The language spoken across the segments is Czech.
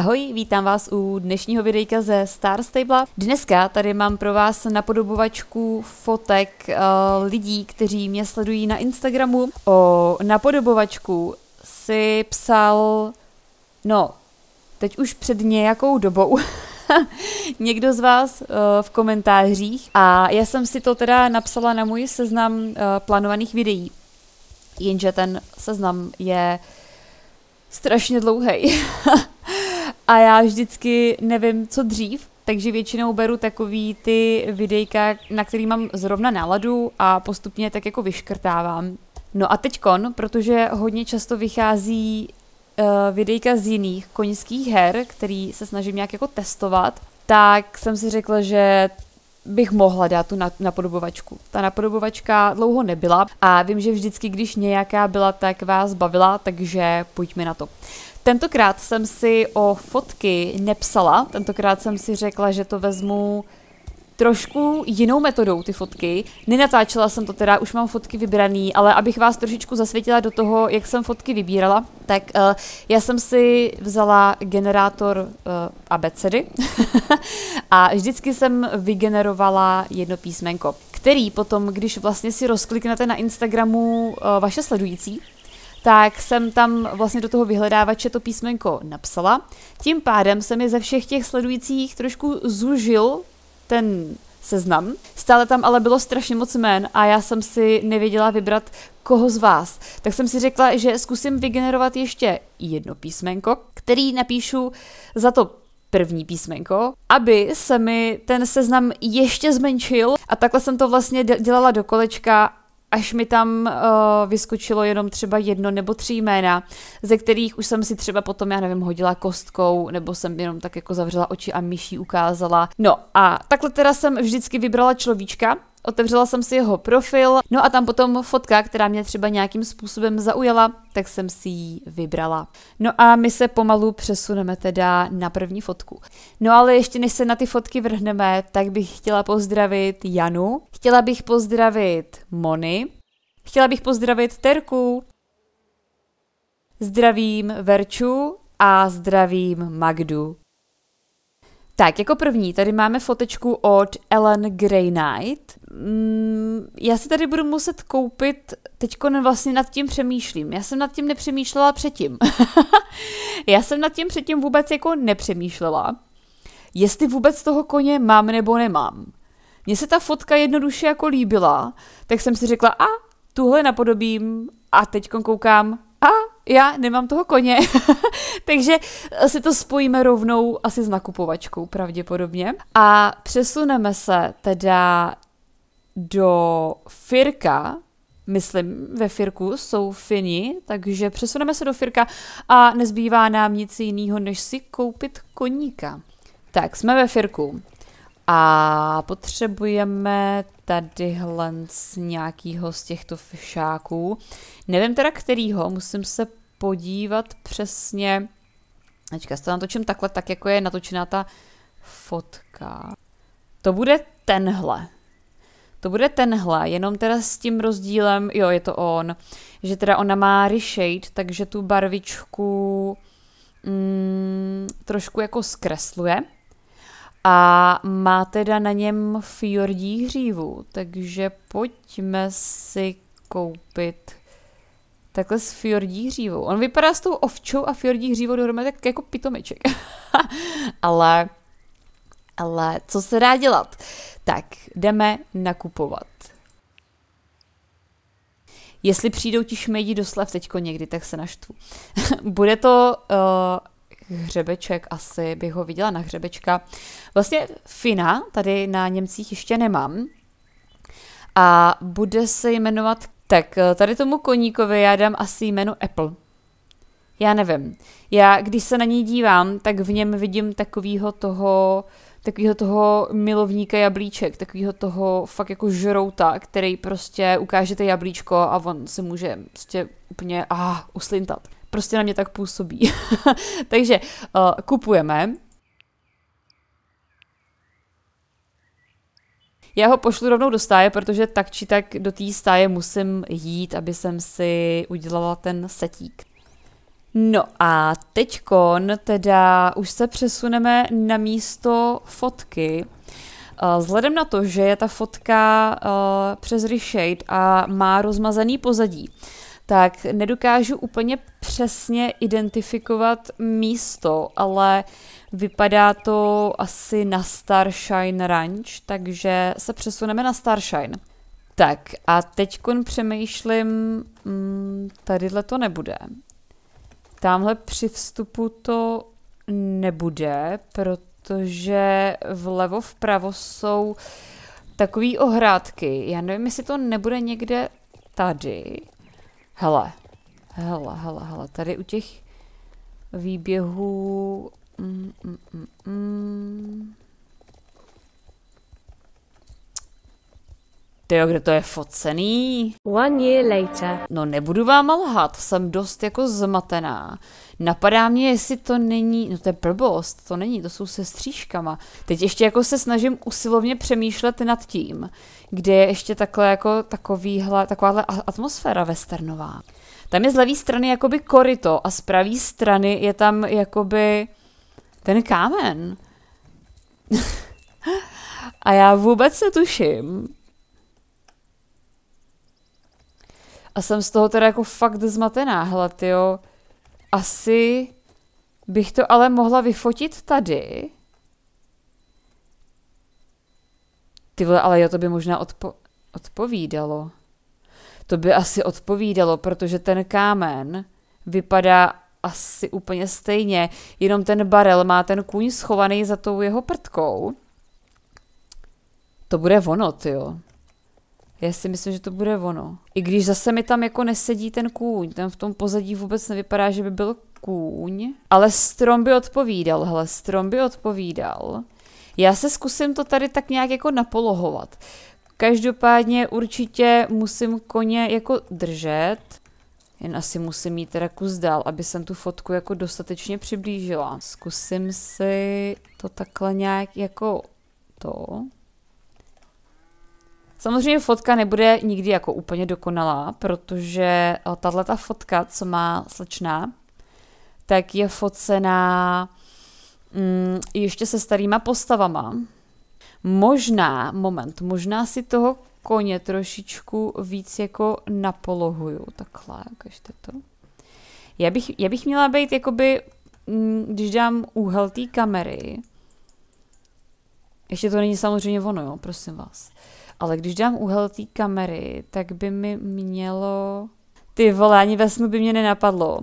Ahoj, vítám vás u dnešního videjka ze Star Stable. Dneska tady mám pro vás napodobovačku fotek uh, lidí, kteří mě sledují na Instagramu. O napodobovačku si psal, no, teď už před nějakou dobou, někdo z vás uh, v komentářích a já jsem si to teda napsala na můj seznam uh, plánovaných videí. Jenže ten seznam je strašně dlouhý. a já vždycky nevím, co dřív, takže většinou beru takový ty videjka, na který mám zrovna náladu a postupně tak jako vyškrtávám. No a teďkon, protože hodně často vychází uh, videjka z jiných koňských her, který se snažím nějak jako testovat, tak jsem si řekla, že bych mohla dát tu napodobovačku. Ta napodobovačka dlouho nebyla a vím, že vždycky, když nějaká byla, tak vás bavila, takže pojďme na to. Tentokrát jsem si o fotky nepsala, tentokrát jsem si řekla, že to vezmu trošku jinou metodou ty fotky. Nenatáčela jsem to teda, už mám fotky vybraný, ale abych vás trošičku zasvětila do toho, jak jsem fotky vybírala, tak uh, já jsem si vzala generátor uh, abecedy a vždycky jsem vygenerovala jedno písmenko, který potom, když vlastně si rozkliknete na Instagramu uh, vaše sledující, tak jsem tam vlastně do toho vyhledávače to písmenko napsala. Tím pádem jsem je ze všech těch sledujících trošku zužil ten seznam. Stále tam ale bylo strašně moc jmén a já jsem si nevěděla vybrat koho z vás. Tak jsem si řekla, že zkusím vygenerovat ještě jedno písmenko, který napíšu za to první písmenko, aby se mi ten seznam ještě zmenšil a takhle jsem to vlastně dělala do kolečka až mi tam uh, vyskočilo jenom třeba jedno nebo tři jména, ze kterých už jsem si třeba potom, já nevím, hodila kostkou, nebo jsem jenom tak jako zavřela oči a myší ukázala. No a takhle teda jsem vždycky vybrala človíčka, Otevřela jsem si jeho profil, no a tam potom fotka, která mě třeba nějakým způsobem zaujala, tak jsem si ji vybrala. No a my se pomalu přesuneme teda na první fotku. No ale ještě než se na ty fotky vrhneme, tak bych chtěla pozdravit Janu, chtěla bych pozdravit Moni, chtěla bych pozdravit Terku, zdravím Verču a zdravím Magdu. Tak, jako první tady máme fotečku od Ellen Grey Knight. Mm, já si tady budu muset koupit, teďko vlastně nad tím přemýšlím. Já jsem nad tím nepřemýšlela předtím. já jsem nad tím předtím vůbec jako nepřemýšlela, jestli vůbec toho koně mám nebo nemám. Mně se ta fotka jednoduše jako líbila, tak jsem si řekla, a tuhle napodobím a teď koukám, a já nemám toho koně, takže si to spojíme rovnou asi s nakupovačkou pravděpodobně. A přesuneme se teda do Firka, myslím, ve Firku jsou Fini, takže přesuneme se do Firka a nezbývá nám nic jiného, než si koupit koníka. Tak, jsme ve Firku a potřebujeme tadyhle z nějakého z těchto fšáků. Nevím teda kterýho, musím se podívat přesně. Ačka, to natočím takhle, tak jako je natočená ta fotka. To bude tenhle. To bude tenhle, jenom teda s tím rozdílem, jo, je to on, že teda ona má reshade, takže tu barvičku mm, trošku jako zkresluje a má teda na něm fjordí hřívu, takže pojďme si koupit takhle s fjordí hřívou. On vypadá s tou ovčou a fjordí hřívou dohromady tak jako pitomeček. ale, ale co se dá dělat? Tak, jdeme nakupovat. Jestli přijdou ti šmejdi do slev teďko někdy, tak se naštvu. Bude to uh, hřebeček, asi bych ho viděla na hřebečka. Vlastně Fina tady na Němcích ještě nemám. A bude se jmenovat, tak eh, tady tomu koníkovi já dám asi jméno Apple. Já nevím. Já, když se na něj dívám, tak v něm vidím takovýho toho uh, takového toho milovníka jablíček, takového toho fakt jako žrouta, který prostě ukážete jablíčko a on se může prostě úplně ah, uslintat. Prostě na mě tak působí. Takže uh, kupujeme. Já ho pošlu rovnou do stáje, protože tak či tak do té stáje musím jít, aby jsem si udělala ten setík. No a teďkon teda už se přesuneme na místo fotky. Eh, vzhledem na to, že je ta fotka eh, přes reshade a má rozmazaný pozadí, tak nedokážu úplně přesně identifikovat místo, ale vypadá to asi na Starshine Ranch, takže se přesuneme na Starshine. Tak a teď přemýšlím, mm, tadyhle to nebude. Tamhle při vstupu to nebude, protože vlevo vpravo jsou takové ohrádky. Já nevím, jestli to nebude někde tady. Hele, hele, hele, hele, tady u těch výběhů... Mm, mm, mm, mm. Tyjo, kde to je focený? One year later. No nebudu vám lhat, jsem dost jako zmatená. Napadá mě, jestli to není, no to je blbost, to není, to jsou se střížkama. Teď ještě jako se snažím usilovně přemýšlet nad tím, kde je ještě takhle jako takovýhle, takováhle atmosféra westernová. Tam je z levé strany jakoby korito a z pravé strany je tam jakoby ten kámen. a já vůbec netuším, A jsem z toho teda jako fakt zmatená, hele, jo. Asi bych to ale mohla vyfotit tady. Ty vole, ale jo, to by možná odpo odpovídalo. To by asi odpovídalo, protože ten kámen vypadá asi úplně stejně, jenom ten barel má ten kůň schovaný za tou jeho prtkou. To bude ono, jo. Já si myslím, že to bude ono. I když zase mi tam jako nesedí ten kůň, tam v tom pozadí vůbec nevypadá, že by byl kůň, ale strom by odpovídal, hele, strom by odpovídal. Já se zkusím to tady tak nějak jako napolohovat. Každopádně určitě musím koně jako držet, jen asi musím jít teda kus dál, aby jsem tu fotku jako dostatečně přiblížila. Zkusím si to takhle nějak jako to. Samozřejmě fotka nebude nikdy jako úplně dokonalá, protože eh, tahle ta fotka, co má slečná, tak je focená mm, ještě se starýma postavama. Možná, moment, možná si toho koně trošičku víc jako napolohuju, takhle, ukažte to. Já bych, já bych měla být jakoby, mm, když dám úhel té kamery, ještě to není samozřejmě ono, jo, prosím vás. Uh, ale když dám úhel té kamery, tak by mi mělo... Ty vole, ani ve snu by mě nenapadlo,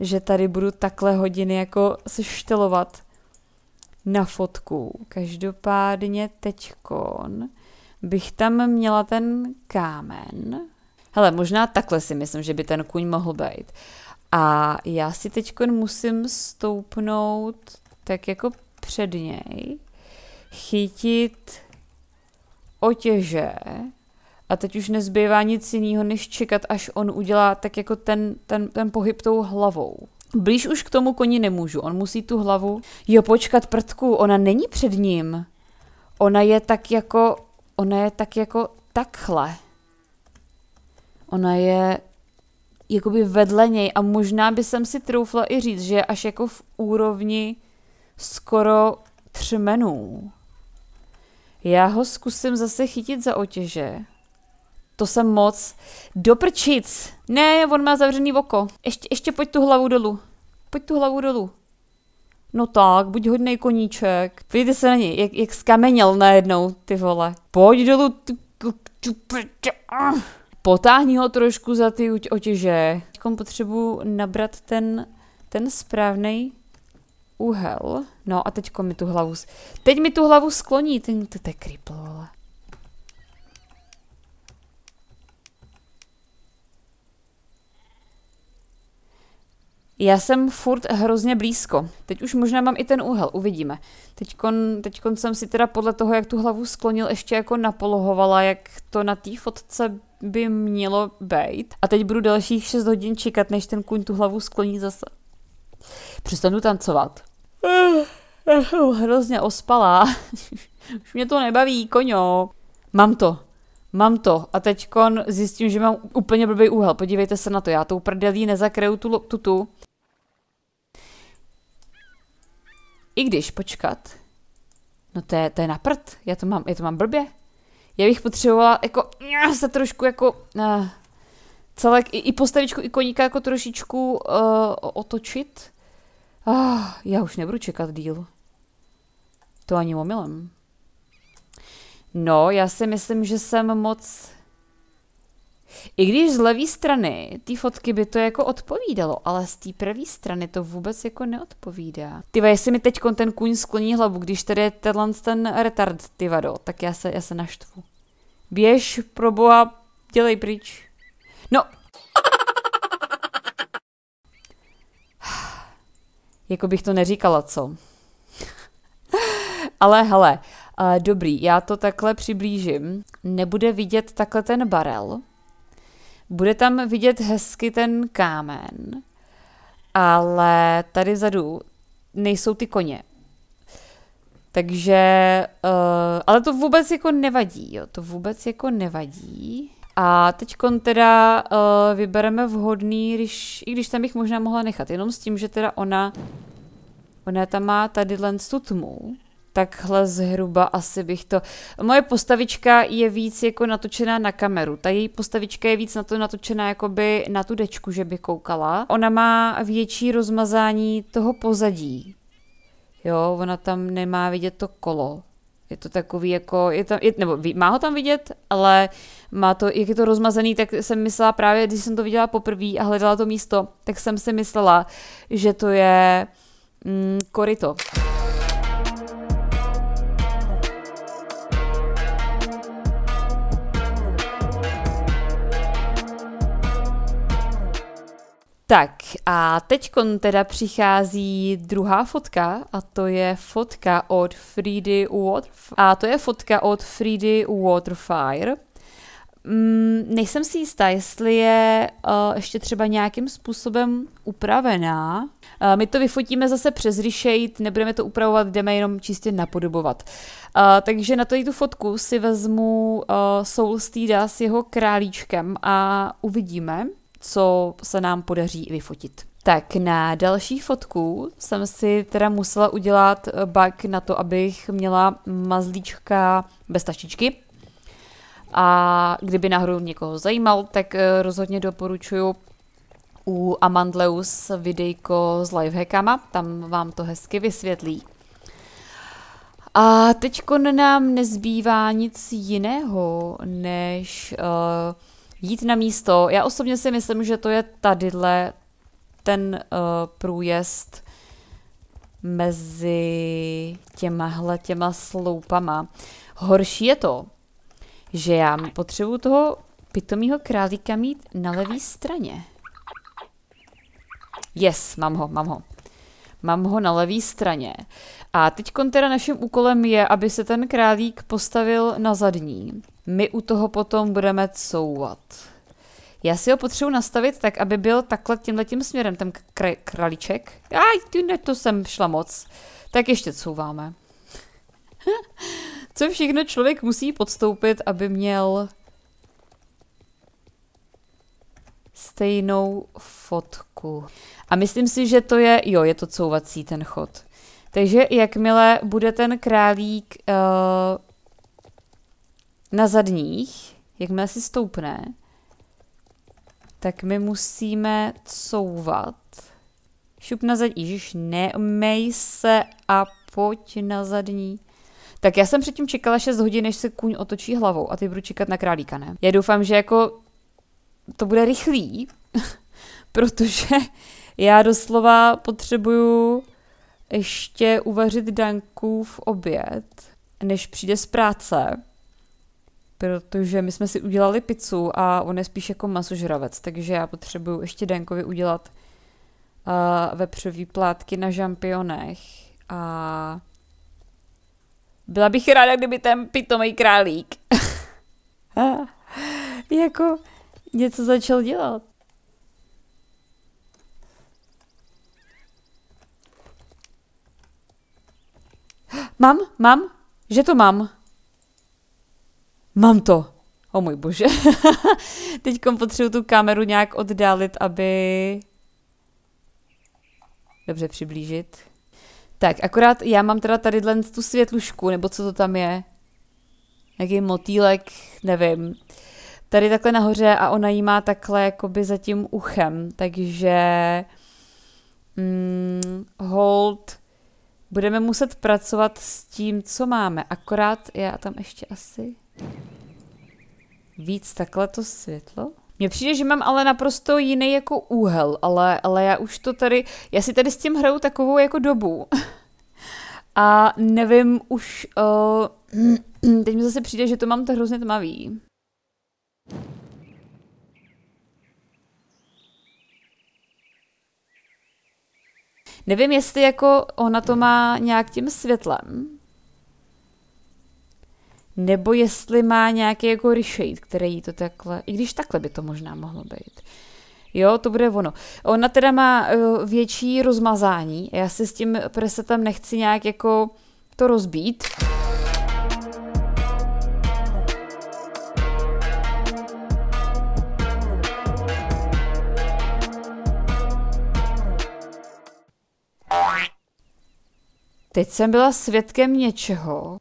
že tady budu takhle hodiny jako se na fotku. Každopádně teďkon bych tam měla ten kámen. Hele, možná takhle si myslím, že by ten kuň mohl být. A já si teďkon musím stoupnout tak jako před něj, chytit otěže a teď už nezbývá nic jiného, než čekat, až on udělá tak jako ten, ten, ten pohyb tou hlavou. Blíž už k tomu koni nemůžu, on musí tu hlavu... Jo, počkat prtku, ona není před ním. Ona je tak jako... Ona je tak jako takhle. Ona je jakoby vedle něj a možná by jsem si troufla i říct, že je až jako v úrovni skoro třmenů. Já ho zkusím zase chytit za otěže. To jsem moc. Doprčic! Ne, on má zavřený oko. Ještě, ještě pojď tu hlavu dolů. Pojď tu hlavu dolů. No tak, buď hodnej koníček. Vidíte se na něj, jak, jak skameněl najednou, ty vole. Pojď dolů. Potáhni ho trošku za ty otěže. Teď potřebuji nabrat ten, ten správný úhel. No a teďko mi tu hlavu... Teď mi tu hlavu skloní, ten to je kripl, Já jsem furt hrozně blízko. Teď už možná mám i ten úhel, uvidíme. Teďkon, teďkon jsem si teda podle toho, jak tu hlavu sklonil, ještě jako napolohovala, jak to na té fotce by mělo být. A teď budu dalších 6 hodin čekat, než ten kuň tu hlavu skloní zase. Přestanu tancovat. Hrozně ospalá. Už mě to nebaví, koňo. Mám to. Mám to. A teď zjistím, že mám úplně blbý úhel. Podívejte se na to. Já tou prdelí nezakreju tu tutu. I když, počkat. No to je, to je na prd. Já to mám, já to mám blbě. Já bych potřebovala jako se trošku jako uh, celek i, i postavičku i koníka jako trošičku uh, otočit Oh, já už nebudu čekat díl. To ani omylem. No, já si myslím, že jsem moc... I když z levé strany ty fotky by to jako odpovídalo, ale z té pravé strany to vůbec jako neodpovídá. Ty jestli mi teď ten kuň skloní hlavu, když tady je tenhle ten retard, ty vado, tak já se, já se naštvu. Běž, pro boha, dělej pryč. No, jako bych to neříkala, co? Ale hele, dobrý, já to takhle přiblížím. Nebude vidět takhle ten barel, bude tam vidět hezky ten kámen, ale tady vzadu nejsou ty koně. Takže, uh, ale to vůbec jako nevadí, jo, to vůbec jako nevadí. A teď teda uh, vybereme vhodný, když, i když tam bych možná mohla nechat, jenom s tím, že teda ona, ona tam má tady tu tmu, takhle zhruba asi bych to... Moje postavička je víc jako natočená na kameru. Ta její postavička je víc na to natočená jakoby na tu dečku, že by koukala. Ona má větší rozmazání toho pozadí. Jo, ona tam nemá vidět to kolo. Je to takový jako, je tam, je, nebo má ho tam vidět, ale má to, jak je to rozmazený, tak jsem myslela právě, když jsem to viděla poprvé a hledala to místo, tak jsem si myslela, že to je mm, korito. Tak a teď teda přichází druhá fotka a to je fotka od Fridy Waterf- A to je fotka od Fridy Waterfire. Mm, nejsem si jistá, jestli je uh, ještě třeba nějakým způsobem upravená. Uh, my to vyfotíme zase přes Reshade, nebudeme to upravovat, jdeme jenom čistě napodobovat. Uh, takže na tady tu fotku si vezmu uh, Soul Steeda s jeho králíčkem a uvidíme co se nám podaří vyfotit. Tak na další fotku jsem si teda musela udělat eh, bug na to, abych měla mazlíčka bez taštičky. A kdyby náhodou někoho zajímal, tak eh, rozhodně doporučuju u Amandleus videjko s lifehackama, tam vám to hezky vysvětlí. A teďko nám nezbývá nic jiného, než uh, jít na místo. Já osobně si myslím, že to je tadyhle ten uh, průjezd mezi těmahle těma sloupama. Horší je to, že já potřebuju toho pitomýho králíka mít na levé straně. Yes, mám ho, mám ho. Mám ho na levé straně. A teď teda naším úkolem je, aby se ten králík postavil na zadní my u toho potom budeme couvat. Já si ho potřebuji nastavit tak, aby byl takhle tímhletím směrem, ten kr kraliček. Aj, ty ne, to jsem šla moc. Tak ještě couváme. Co všechno člověk musí podstoupit, aby měl stejnou fotku. A myslím si, že to je, jo, je to couvací ten chod. Takže jakmile bude ten králík uh, na zadních, jakmile si stoupne, tak my musíme couvat. Šup na zadní. Ježiš, neumej se a pojď na zadní. Tak já jsem předtím čekala 6 hodin, než se kůň otočí hlavou a ty budu čekat na králíka, ne? Já doufám, že jako to bude rychlý, protože já doslova potřebuju ještě uvařit danku v oběd, než přijde z práce protože my jsme si udělali pizzu a on je spíš jako masožravec, takže já potřebuju ještě Denkovi udělat uh, vepřový plátky na žampionech a byla bych ráda, kdyby ten pitomý králík jako něco začal dělat. Mám, mám, že to mám. Mám to. O můj bože. Teď potřebuji tu kameru nějak oddálit, aby... Dobře, přiblížit. Tak, akorát já mám teda tady tu světlušku, nebo co to tam je. Jaký motýlek, nevím. Tady takhle nahoře a ona jí má takhle jakoby za tím uchem, takže... hmm, hold budeme muset pracovat s tím, co máme. Akorát já tam ještě asi... Víc takhle to světlo? Mně přijde, že mám ale naprosto jiný jako úhel, ale, ale já už to tady, já si tady s tím hraju takovou jako dobu. A nevím už, uh, teď mi zase přijde, že to mám tak hrozně tmavý. Nevím, jestli jako ona to má nějak tím světlem, nebo jestli má nějaký jako reshade, který jí to takhle, i když takhle by to možná mohlo být. Jo, to bude ono. Ona teda má uh, větší rozmazání, já si s tím presetem nechci nějak jako to rozbít. Teď jsem byla svědkem něčeho,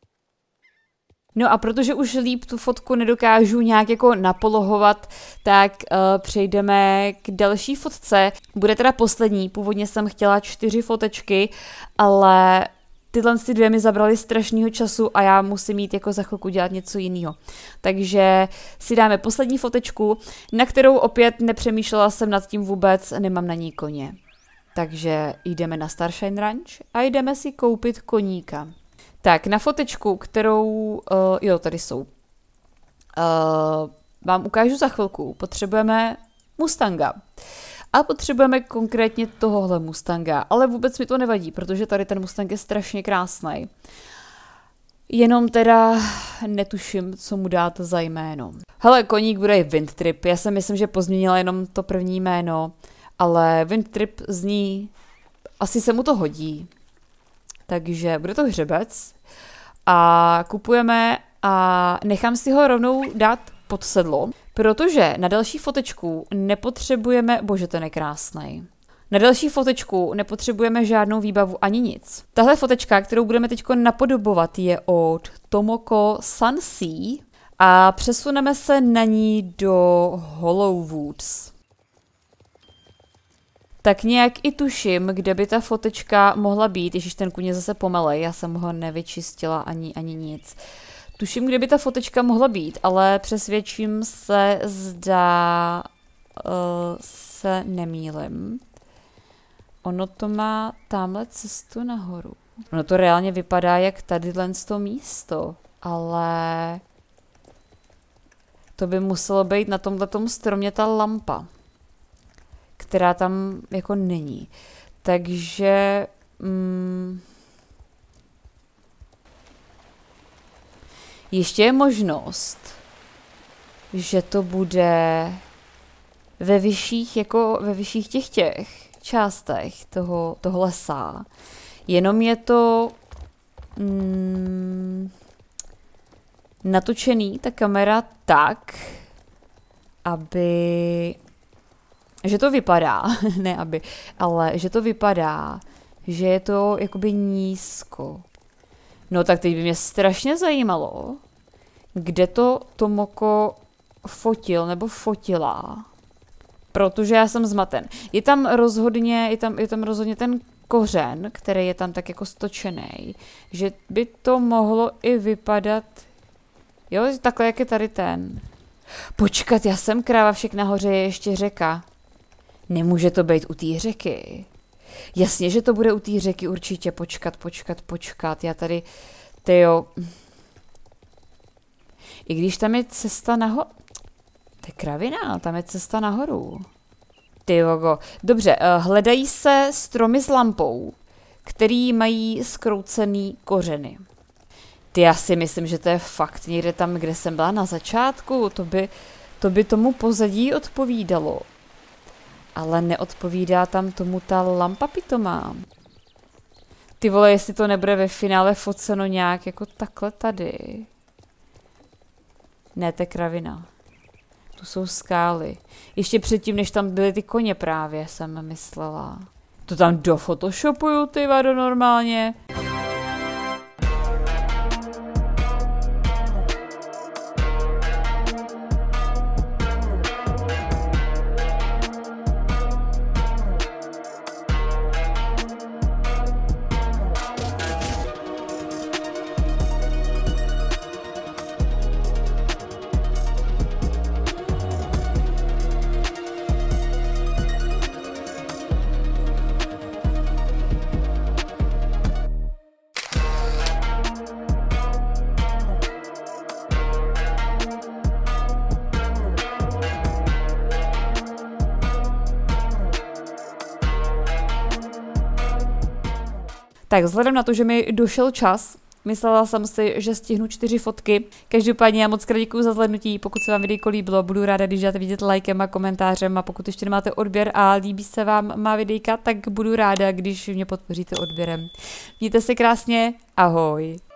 No a protože už líp tu fotku nedokážu nějak jako napolohovat, tak uh, přejdeme k další fotce. Bude teda poslední, původně jsem chtěla čtyři fotečky, ale tyhle ty dvě mi zabraly strašného času a já musím jít jako za chvilku dělat něco jiného. Takže si dáme poslední fotečku, na kterou opět nepřemýšlela jsem nad tím vůbec, nemám na ní koně. Takže jdeme na Starshine Ranch a jdeme si koupit koníka. Tak, na fotečku, kterou, uh, jo, tady jsou, uh, vám ukážu za chvilku. Potřebujeme Mustanga. A potřebujeme konkrétně tohohle Mustanga, ale vůbec mi to nevadí, protože tady ten Mustang je strašně krásný. Jenom teda netuším, co mu dát za jméno. Hele, koník bude Windtrip. Já si myslím, že pozměnila jenom to první jméno, ale Windtrip zní... Asi se mu to hodí takže bude to hřebec a kupujeme a nechám si ho rovnou dát pod sedlo, protože na další fotečku nepotřebujeme, bože ten je krásný. Na další fotečku nepotřebujeme žádnou výbavu ani nic. Tahle fotečka, kterou budeme teď napodobovat, je od Tomoko Sunsea a přesuneme se na ní do Hollow Woods tak nějak i tuším, kde by ta fotečka mohla být. Ježíš, ten kůň je zase pomalej, já jsem ho nevyčistila ani, ani nic. Tuším, kde by ta fotečka mohla být, ale přesvědčím se, zda uh, se nemýlim. Ono to má tamhle cestu nahoru. Ono to reálně vypadá jak tadyhle to místo, ale to by muselo být na tomhletom stromě ta lampa která tam jako není. Takže... Mm, ještě je možnost, že to bude ve vyšších, jako ve vyšších těch těch částech toho, toho lesa. Jenom je to mm, natočený, ta kamera, tak, aby že to vypadá, ne aby, ale že to vypadá, že je to jakoby nízko. No tak teď by mě strašně zajímalo, kde to Tomoko fotil nebo fotila. Protože já jsem zmaten. Je tam rozhodně, je tam, je tam rozhodně ten kořen, který je tam tak jako stočený, že by to mohlo i vypadat, jo, takhle jak je tady ten. Počkat, já jsem kráva, však nahoře je ještě řeka. Nemůže to být u té řeky. Jasně, že to bude u té řeky určitě počkat, počkat, počkat. Já tady, jo. I když tam je cesta nahoru. To je kravina, tam je cesta nahoru. Tyvogo. Dobře, eh, hledají se stromy s lampou, který mají skroucený kořeny. Ty já si myslím, že to je fakt někde tam, kde jsem byla na začátku. To by, to by tomu pozadí odpovídalo. Ale neodpovídá tam tomu ta lampa pitomá. Ty vole, jestli to nebude ve finále foceno nějak jako takhle tady. Ne, to je kravina. Tu jsou skály. Ještě předtím, než tam byly ty koně právě, jsem myslela. To tam do photoshopuju, ty vado, normálně. Tak vzhledem na to, že mi došel čas, Myslela jsem si, že stihnu čtyři fotky. Každopádně já moc krát za zhlednutí. Pokud se vám video líbilo, budu ráda, když dáte vidět lajkem a komentářem. A pokud ještě nemáte odběr a líbí se vám má videjka, tak budu ráda, když mě podpoříte odběrem. Mějte se krásně, ahoj.